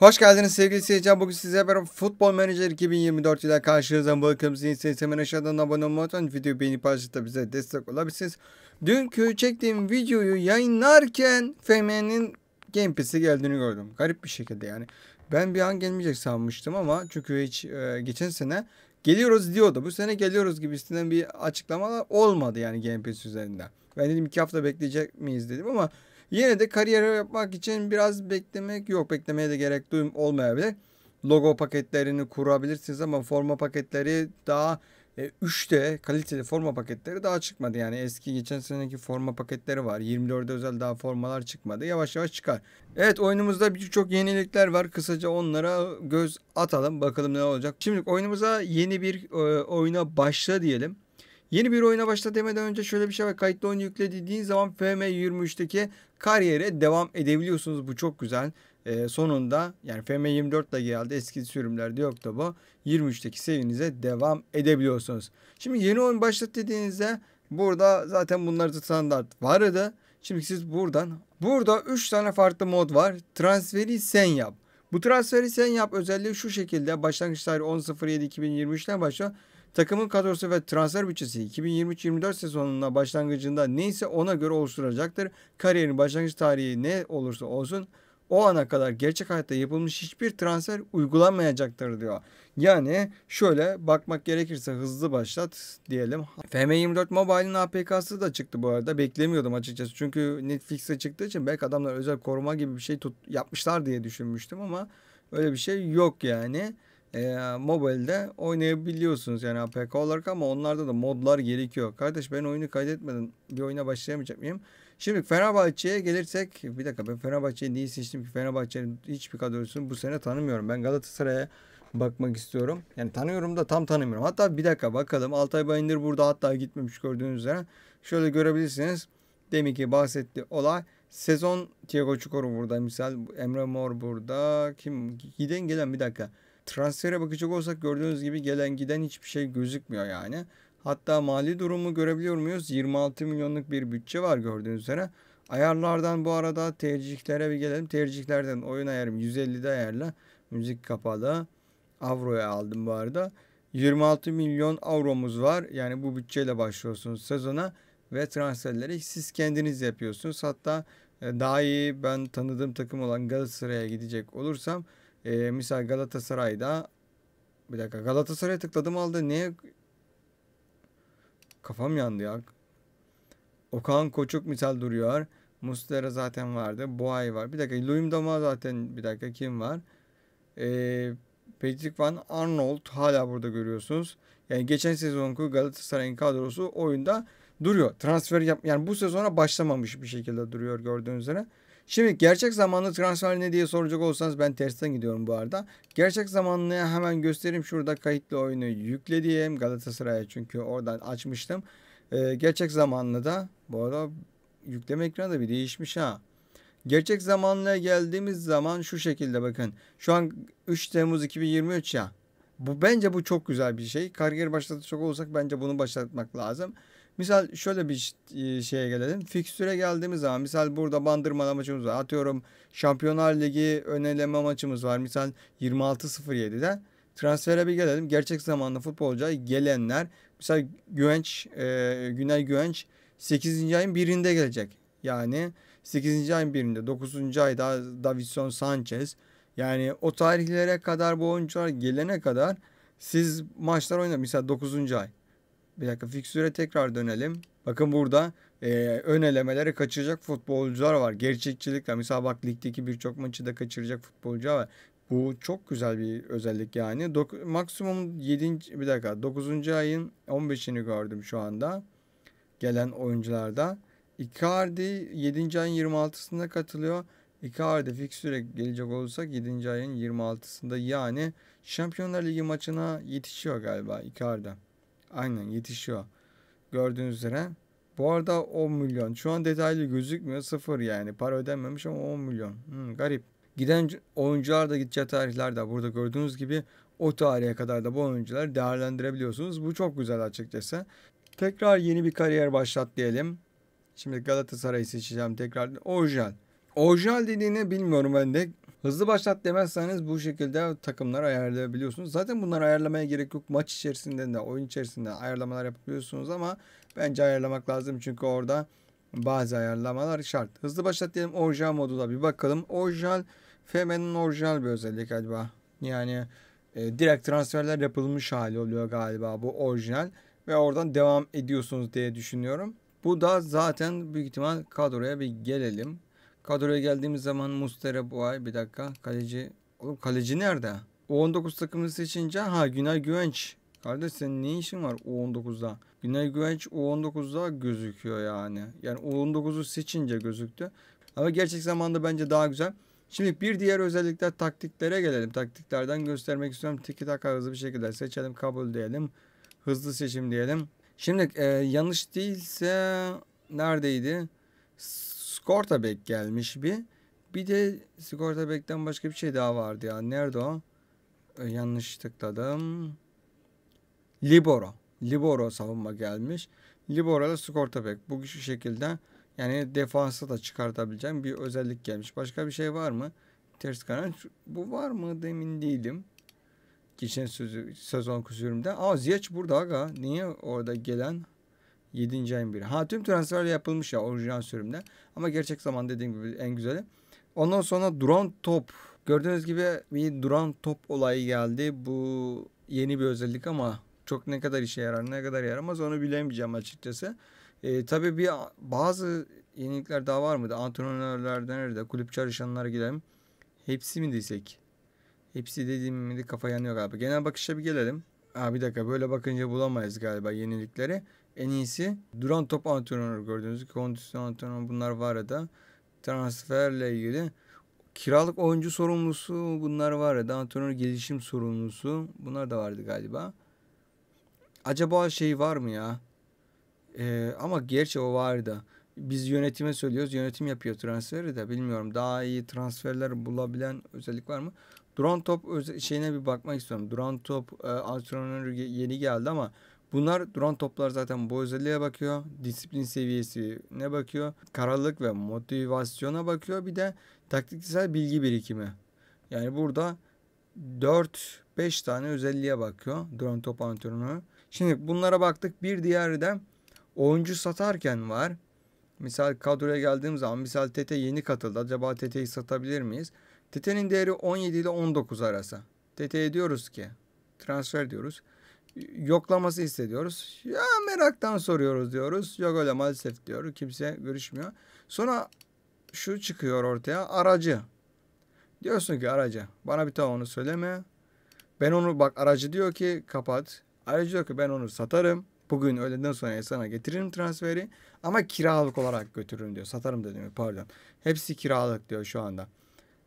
Hoş geldiniz sevgili seyirciler. Bugün size beraber Futbol Manager 2024 ile karşınızda. Bakalım sizin hemen aşağıdan abone olmayı unutmayın. Videoyu beğenip paylaşıp bize destek olabilirsiniz. Dünkü çektiğim videoyu yayınlarken FM'nin Gamepass'e geldiğini gördüm. Garip bir şekilde yani. Ben bir an gelmeyecek sanmıştım ama çünkü hiç e, geçen sene geliyoruz diyordu. Bu sene geliyoruz gibi gibisinden bir açıklama olmadı yani Game Pass üzerinden. Ben dedim iki hafta bekleyecek miyiz dedim ama Yine de kariyer yapmak için biraz beklemek yok. Beklemeye de gerek duyum olmayabilir. Logo paketlerini kurabilirsiniz ama forma paketleri daha e, 3 kaliteli forma paketleri daha çıkmadı. Yani eski geçen seneki forma paketleri var. 24'e özel daha formalar çıkmadı. Yavaş yavaş çıkar. Evet oyunumuzda birçok yenilikler var. Kısaca onlara göz atalım. Bakalım ne olacak. Şimdi oyunumuza yeni bir e, oyuna başla diyelim. Yeni bir oyuna başla demeden önce şöyle bir şey var. Kayıtlı oyunu yükle dediğin zaman FM23'teki kariyere devam edebiliyorsunuz. Bu çok güzel. Ee, sonunda yani FM24 de geldi. Eski sürümlerde yoktu bu. 23'teki sevinize devam edebiliyorsunuz. Şimdi yeni oyun başlat dediğinizde burada zaten bunlar da standart vardı. Şimdi siz buradan burada 3 tane farklı mod var. Transferi sen yap. Bu transferi sen yap özelliği şu şekilde başlangıç tarihi 10.07.2023'ten başlıyor. Takımın kadrosu ve transfer bütçesi 2023-24 sezonuna başlangıcında neyse ona göre oluşturacaktır. Kariyerin başlangıç tarihi ne olursa olsun o ana kadar gerçek hayatta yapılmış hiçbir transfer uygulanmayacaktır diyor. Yani şöyle bakmak gerekirse hızlı başlat diyelim. FM24 Mobile'in APK'sı da çıktı bu arada. Beklemiyordum açıkçası. Çünkü Netflix'e çıktığı için belki adamlar özel koruma gibi bir şey tut, yapmışlar diye düşünmüştüm ama öyle bir şey yok yani e, mobilde oynayabiliyorsunuz yani APK olarak ama onlarda da modlar gerekiyor. Kardeş ben oyunu kaydetmedim. Bir oyuna başlayamayacak mıyım? Şimdi Fenerbahçe'ye gelirsek bir dakika ben Fenerbahçe'yi niye seçtim ki Fenerbahçe'nin hiçbir kadrosunu bu sene tanımıyorum. Ben Galatasaray'a bakmak istiyorum. Yani tanıyorum da tam tanımıyorum. Hatta bir dakika bakalım Altay Bayındır burada hatta gitmemiş gördüğünüz üzere. Şöyle görebilirsiniz. Demin ki bahsetti olay. Sezon Thiago Çukur'u burada misal. Emre Mor burada. Kim? Giden gelen bir dakika transfere bakacak olsak gördüğünüz gibi gelen giden hiçbir şey gözükmüyor yani. Hatta mali durumu görebiliyor muyuz? 26 milyonluk bir bütçe var gördüğünüz üzere. Ayarlardan bu arada tercihlere bir gelelim. Tercihlerden oyun ayarım 150'de ayarla. Müzik kapalı. Avroya aldım bu arada. 26 milyon avromuz var. Yani bu bütçeyle başlıyorsunuz sezona ve transferleri siz kendiniz yapıyorsunuz. Hatta e, daha iyi ben tanıdığım takım olan Galatasaray'a gidecek olursam e, misal Galatasaray'da bir dakika Galatasaray'a tıkladım aldı. Niye kafam yandı ya. Okan Koçuk misal duruyor. Mustera zaten vardı. Boğay var. Bir dakika Louis Dama zaten bir dakika kim var? Ee, Patrick Van Arnold hala burada görüyorsunuz. Yani geçen sezonku Galatasaray'ın kadrosu oyunda duruyor. Transfer yap yani bu sezona başlamamış bir şekilde duruyor gördüğünüz üzere. Şimdi gerçek zamanlı transfer ne diye soracak olsanız ben tersten gidiyorum bu arada. Gerçek zamanlı hemen göstereyim şurada kayıtlı oyunu yükle diyeyim Galatasaray'a çünkü oradan açmıştım. Ee, gerçek zamanlı da bu arada yükleme ekranı da bir değişmiş ha. Gerçek zamanlıya geldiğimiz zaman şu şekilde bakın. Şu an 3 Temmuz 2023 ya. Bu bence bu çok güzel bir şey. Kariyer başlatacak olsak bence bunu başlatmak lazım. Misal şöyle bir e, şeye gelelim. Fikstüre geldiğimiz zaman misal burada bandırmalı maçımız var. Atıyorum Şampiyonlar Ligi önleme maçımız var. Misal 26.07'de. Transfere bir gelelim. Gerçek zamanlı futbolcuya gelenler. Mesela Güvenç, e, Güney Güvenç 8. ayın birinde gelecek. Yani 8. ayın birinde 9. ayda Davison Sanchez. Yani o tarihlere kadar bu oyuncular gelene kadar siz maçlar oynayın. Mesela 9. ay. Bir dakika fixture'e tekrar dönelim. Bakın burada e, ön elemelere kaçıracak futbolcular var. Gerçekçilikle mesela bak ligdeki birçok maçı da kaçıracak futbolcular var. Bu çok güzel bir özellik yani. Dok maksimum 7. bir dakika 9. ayın 15'ini gördüm şu anda. Gelen oyuncularda. Icardi 7. ayın 26'sında katılıyor. Icardi fixture gelecek olursak 7. ayın 26'sında yani Şampiyonlar Ligi maçına yetişiyor galiba Icardi. Aynen yetişiyor. Gördüğünüz üzere. Bu arada 10 milyon. Şu an detaylı gözükmüyor. Sıfır yani. Para ödenmemiş ama 10 milyon. Hmm, garip. Giden oyuncular da gideceği tarihler de burada gördüğünüz gibi o tarihe kadar da bu oyuncuları değerlendirebiliyorsunuz. Bu çok güzel açıkçası. Tekrar yeni bir kariyer başlat diyelim. Şimdi Galatasaray'ı seçeceğim tekrar. Orijinal. Orijinal dediğini bilmiyorum ben de. Hızlı başlat demezseniz bu şekilde takımlar ayarlayabiliyorsunuz. Zaten bunları ayarlamaya gerek yok. Maç içerisinde de oyun içerisinde ayarlamalar yapabiliyorsunuz ama bence ayarlamak lazım. Çünkü orada bazı ayarlamalar şart. Hızlı başlat diyelim orijinal moduna bir bakalım. Orijinal FM'nin orijinal bir özellik galiba. Yani e, direkt transferler yapılmış hali oluyor galiba bu orijinal. Ve oradan devam ediyorsunuz diye düşünüyorum. Bu da zaten büyük ihtimal kadroya bir gelelim. Kadroya geldiğimiz zaman Mustere bu ay bir dakika. Kaleci oğlum kaleci nerede? U19 takımını seçince ha Günay Güvenç. Kardeş senin ne işin var U19'da? Günay Güvenç U19'da gözüküyor yani. Yani U19'u seçince gözüktü. Ama gerçek zamanda bence daha güzel. Şimdi bir diğer özellikler taktiklere gelelim. Taktiklerden göstermek istiyorum. Tiki taka hızlı bir şekilde seçelim. Kabul diyelim. Hızlı seçim diyelim. Şimdi e, yanlış değilse neredeydi? Skorta bek gelmiş bir. Bir de Skorta bekten başka bir şey daha vardı ya. Nerede o? Ee, yanlış tıkladım. Liboro. Liboro savunma gelmiş. Liboro da Skorta bek. Bu şu şekilde yani defansı da çıkartabileceğim bir özellik gelmiş. Başka bir şey var mı? Ters kanat. Bu var mı? Demin değilim. Geçen sözü, sezon kusurumda. Aa Ziyech burada aga. Niye orada gelen? 7. ayın 1'i. Ha tüm transferler yapılmış ya orijinal sürümde. Ama gerçek zaman dediğim gibi en güzeli. Ondan sonra drone top. Gördüğünüz gibi bir drone top olayı geldi. Bu yeni bir özellik ama çok ne kadar işe yarar ne kadar yaramaz onu bilemeyeceğim açıkçası. E, tabii bir bazı yenilikler daha var mıydı? Antrenörlerden nerede? Kulüp çalışanlara gidelim. Hepsi mi desek? Hepsi dediğim miydi? Kafa yanıyor galiba. Genel bakışa bir gelelim. Ha, bir dakika böyle bakınca bulamayız galiba yenilikleri en iyisi duran top antrenörü gördüğünüz gibi kondisyon antrenörü bunlar var ya da transferle ilgili kiralık oyuncu sorumlusu bunlar var ya da antrenör gelişim sorumlusu bunlar da vardı galiba. Acaba şey var mı ya? Ee, ama gerçi o vardı. Biz yönetime söylüyoruz. Yönetim yapıyor transferi de bilmiyorum. Daha iyi transferler bulabilen özellik var mı? Duran top şeyine bir bakmak istiyorum. Duran top e, antrenörü yeni geldi ama Bunlar duran toplar zaten bu özelliğe bakıyor. Disiplin seviyesi ne bakıyor? Kararlılık ve motivasyona bakıyor. Bir de taktiksel bilgi birikimi. Yani burada 4-5 tane özelliğe bakıyor Duran top antrenörü. Şimdi bunlara baktık. Bir diğeri de oyuncu satarken var. Misal kadroya geldiğim zaman misal Tete yeni katıldı. Acaba Tete'yi satabilir miyiz? Tete'nin değeri 17 ile 19 arası. Tete'ye diyoruz ki transfer diyoruz yoklaması hissediyoruz. Ya meraktan soruyoruz diyoruz. Yok öyle maalesef diyor. Kimse görüşmüyor. Sonra şu çıkıyor ortaya. Aracı. Diyorsun ki aracı. Bana bir tane onu söyleme. Ben onu bak aracı diyor ki kapat. Aracı diyor ki ben onu satarım. Bugün öğleden sonra sana getiririm transferi. Ama kiralık olarak götürürüm diyor. Satarım da diyor pardon. Hepsi kiralık diyor şu anda.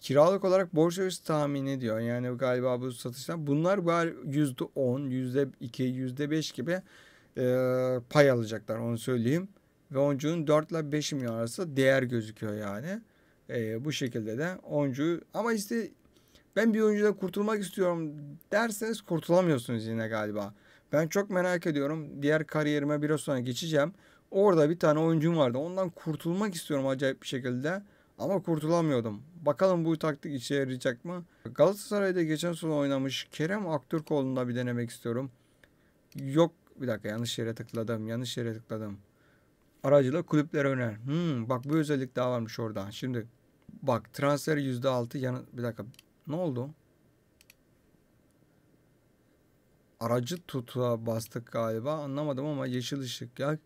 Kiralık olarak borç ödesi tahmin ediyor. Yani galiba bu satıştan. Bunlar yüzde on, yüzde iki, yüzde beş gibi e, pay alacaklar onu söyleyeyim. Ve oyuncunun 4 ile 5 milyon arası değer gözüküyor yani. E, bu şekilde de oyuncu ama işte ben bir oyuncuda kurtulmak istiyorum derseniz kurtulamıyorsunuz yine galiba. Ben çok merak ediyorum. Diğer kariyerime biraz sonra geçeceğim. Orada bir tane oyuncum vardı. Ondan kurtulmak istiyorum acayip bir şekilde. Ama kurtulamıyordum. Bakalım bu taktik işe yarayacak mı? Galatasaray'da geçen sezon oynamış Kerem Aktürkoğlu'na bir denemek istiyorum. Yok bir dakika yanlış yere tıkladım. Yanlış yere tıkladım. Aracıyla kulüpler öner. Hmm, bak bu özellik daha varmış orada. Şimdi bak transfer %6 yan bir dakika ne oldu? Aracı tutuğa bastık galiba. Anlamadım ama yeşil ışık ya.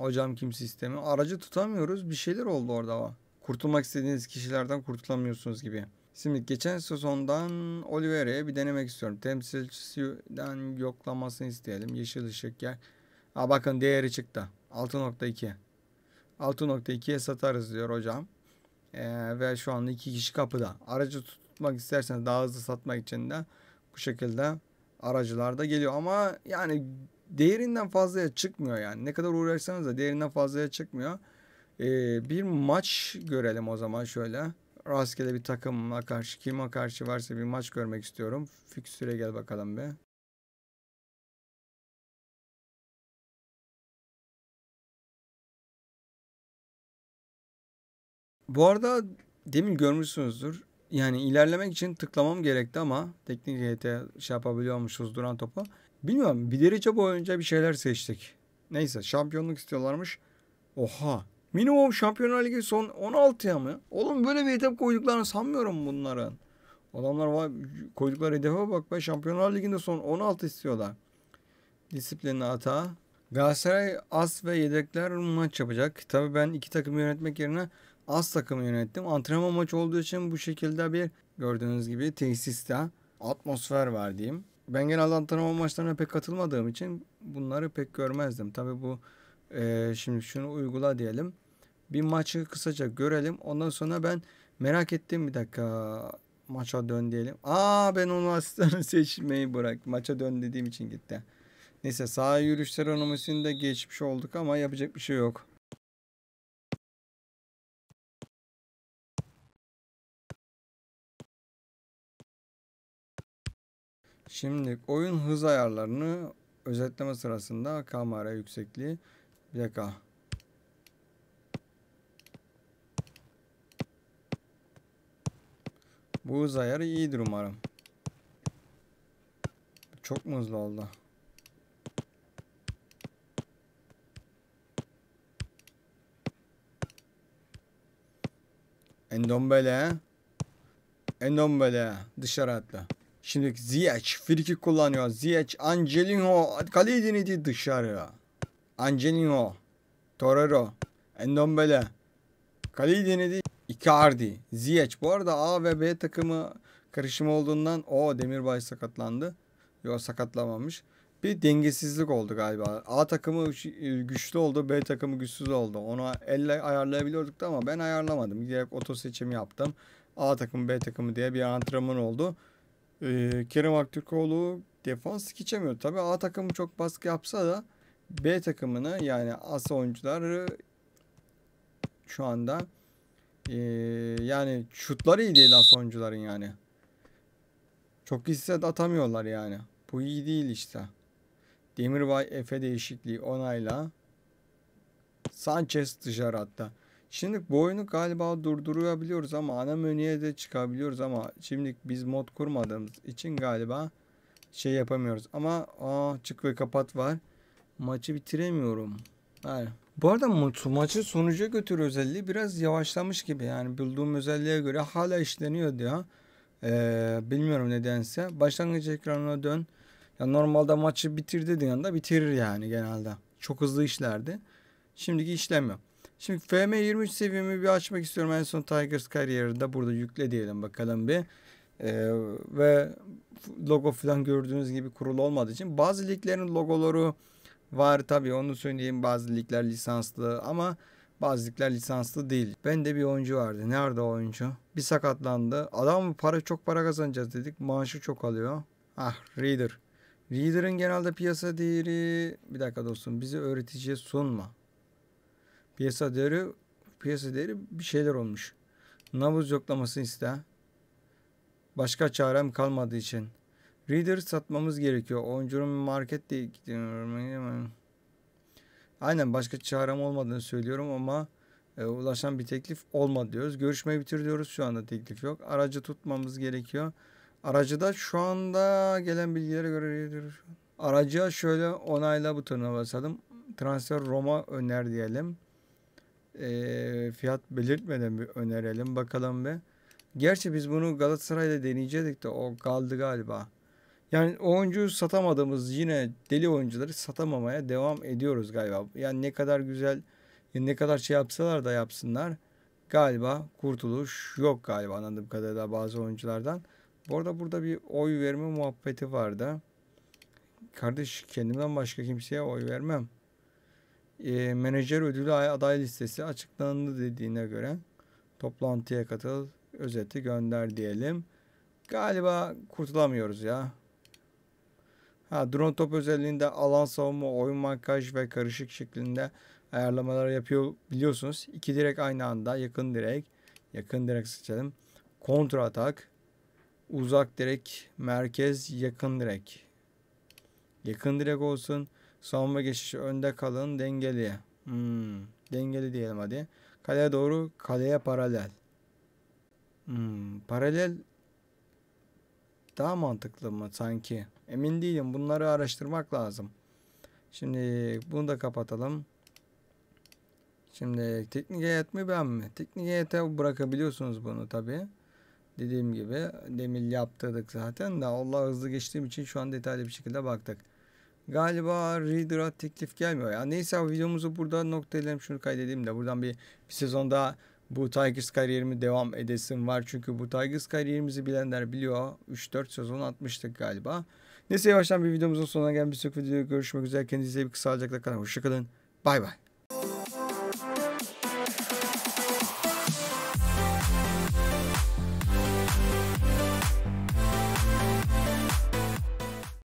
Hocam kim sistemi. Aracı tutamıyoruz. Bir şeyler oldu orada ama kurtulmak istediğiniz kişilerden kurtulamıyorsunuz gibi. Şimdi geçen sezondan Oliveira'ya bir denemek istiyorum. Temsilcisinden yoklamasını isteyelim. Yeşil ışık gel. Aa bakın değeri çıktı. 6.2. 6.2'ye satarız diyor hocam. Ee, ve şu anda iki kişi kapıda. Aracı tutmak isterseniz daha hızlı satmak için de bu şekilde aracılarda geliyor. Ama yani değerinden fazlaya çıkmıyor yani. Ne kadar uğraşsanız da değerinden fazlaya çıkmıyor. Ee, bir maç görelim o zaman şöyle. Rastgele bir takımla karşı kime karşı varsa bir maç görmek istiyorum. Fikstüre gel bakalım be. Bu arada demin görmüşsünüzdür. Yani ilerlemek için tıklamam gerekti ama teknik heyete şey yapabiliyormuşuz duran topa. Bilmiyorum bir derece boyunca bir şeyler seçtik. Neyse şampiyonluk istiyorlarmış. Oha Minimum Şampiyonlar Ligi son 16'ya mı? Oğlum böyle bir hedef koyduklarını sanmıyorum bunların. Adamlar var, koydukları hedefe bak be. Şampiyonlar Ligi'nde son 16 istiyorlar. Disiplinli hata. Galatasaray as ve yedekler maç yapacak. Tabii ben iki takımı yönetmek yerine az takımı yönettim. Antrenman maçı olduğu için bu şekilde bir gördüğünüz gibi tesiste atmosfer var diyeyim. Ben genelde antrenman maçlarına pek katılmadığım için bunları pek görmezdim. Tabii bu ee, şimdi şunu uygula diyelim. Bir maçı kısaca görelim. Ondan sonra ben merak ettim bir dakika maça dön diyelim. Aa ben onu asistanı seçmeyi bırak. Maça dön dediğim için gitti. Neyse sağ yürüyüş de geçmiş olduk ama yapacak bir şey yok. Şimdi oyun hız ayarlarını özetleme sırasında kamera yüksekliği bir dakika. Bu hız ayarı iyidir umarım. Çok mu hızlı oldu? Endombele. Endombele. Dışarı attı. Şimdi Ziyech. Friki kullanıyor. Ziyech. Angelinho. Kaleye denedi dışarı. Angelino, Torero, Endombele, Kalidini'di, Icardi, Ziyech. Bu arada A ve B takımı karışımı olduğundan o Demirbay sakatlandı. Yok sakatlamamış. Bir dengesizlik oldu galiba. A takımı e, güçlü oldu, B takımı güçsüz oldu. Onu elle ayarlayabiliyorduk da ama ben ayarlamadım. Giderek oto seçim yaptım. A takımı, B takımı diye bir antrenman oldu. Ee, Kerem Aktürkoğlu defans geçemiyor. Tabii A takımı çok baskı yapsa da B takımını yani as oyuncuları şu anda e, yani şutları iyi değil as oyuncuların yani. Çok hisse atamıyorlar yani. Bu iyi değil işte. Demirbay Efe değişikliği onayla. Sanchez dışarı hatta. Şimdi bu oyunu galiba durdurabiliyoruz ama ana menüye de çıkabiliyoruz ama şimdi biz mod kurmadığımız için galiba şey yapamıyoruz. Ama aa, çık ve kapat var. Maçı bitiremiyorum. Yani bu arada maçı sonuca götür özelliği biraz yavaşlamış gibi. Yani bulduğum özelliğe göre hala işleniyor diyor. Ee, bilmiyorum nedense. Başlangıç ekranına dön. Ya normalde maçı bitir dediğin anda bitirir yani genelde. Çok hızlı işlerdi. Şimdiki işlemiyor. Şimdi FM23 seviyemi bir açmak istiyorum. En son Tigers kariyerinde burada yükle diyelim bakalım bir. Ee, ve logo falan gördüğünüz gibi kurulu olmadığı için bazı liglerin logoları Var tabii onu söyleyeyim bazı ligler lisanslı ama bazı ligler lisanslı değil. Ben de bir oyuncu vardı. Nerede o oyuncu? Bir sakatlandı. Adam para çok para kazanacağız dedik. Maaşı çok alıyor. Ah Reader. Reader'ın genelde piyasa değeri bir dakika dostum bizi öğretici sunma. Piyasa değeri piyasa değeri bir şeyler olmuş. Nabız yoklaması iste. Başka çarem kalmadığı için. Reader satmamız gerekiyor. Oyuncunun marketle gidiyorum. Aynen başka çarem olmadığını söylüyorum ama e, ulaşan bir teklif olmadı diyoruz. Görüşmeyi bitir diyoruz. Şu anda teklif yok. Aracı tutmamız gerekiyor. Aracı da şu anda gelen bilgilere göre reader. Aracıya şöyle onayla butonuna basalım. Transfer Roma öner diyelim. E, fiyat belirtmeden bir önerelim. Bakalım be. Gerçi biz bunu Galatasaray'da deneyecektik de o kaldı galiba. Yani oyuncu satamadığımız yine deli oyuncuları satamamaya devam ediyoruz galiba. Yani ne kadar güzel ne kadar şey yapsalar da yapsınlar galiba kurtuluş yok galiba anladığım kadarıyla bazı oyunculardan. Bu arada burada bir oy verme muhabbeti vardı. Kardeş kendimden başka kimseye oy vermem. E, menajer ödülü aday listesi açıklandı dediğine göre toplantıya katıl özeti gönder diyelim. Galiba kurtulamıyoruz ya. Ha, drone top özelliğinde alan savunma, oyun markaj ve karışık şeklinde ayarlamalar yapıyor biliyorsunuz. İki direk aynı anda yakın direk, yakın direk seçelim. Kontra atak, uzak direk, merkez, yakın direk. Yakın direk olsun. Savunma geçişi önde kalın, dengeli. Hmm, dengeli diyelim hadi. Kaleye doğru, kaleye paralel. Hmm, paralel daha mantıklı mı sanki? Emin değilim. Bunları araştırmak lazım. Şimdi bunu da kapatalım. Şimdi teknik heyet mi ben mi? Teknik heyete bırakabiliyorsunuz bunu tabi. Dediğim gibi demir yaptırdık zaten de Allah hızlı geçtiğim için şu an detaylı bir şekilde baktık. Galiba Reader'a teklif gelmiyor. Ya neyse videomuzu burada noktalayalım şunu kaydedeyim de buradan bir, bir sezon daha bu Tigers kariyerimi devam edesim var. Çünkü bu Tigers kariyerimizi bilenler biliyor. 3-4 sezon atmıştık galiba. Neyse yavaştan bir videomuzun sonuna gelmiş. Bir sonraki videoda görüşmek üzere. Kendinize iyi bir kısa alacakla kalın. Hoşçakalın. Bay bay.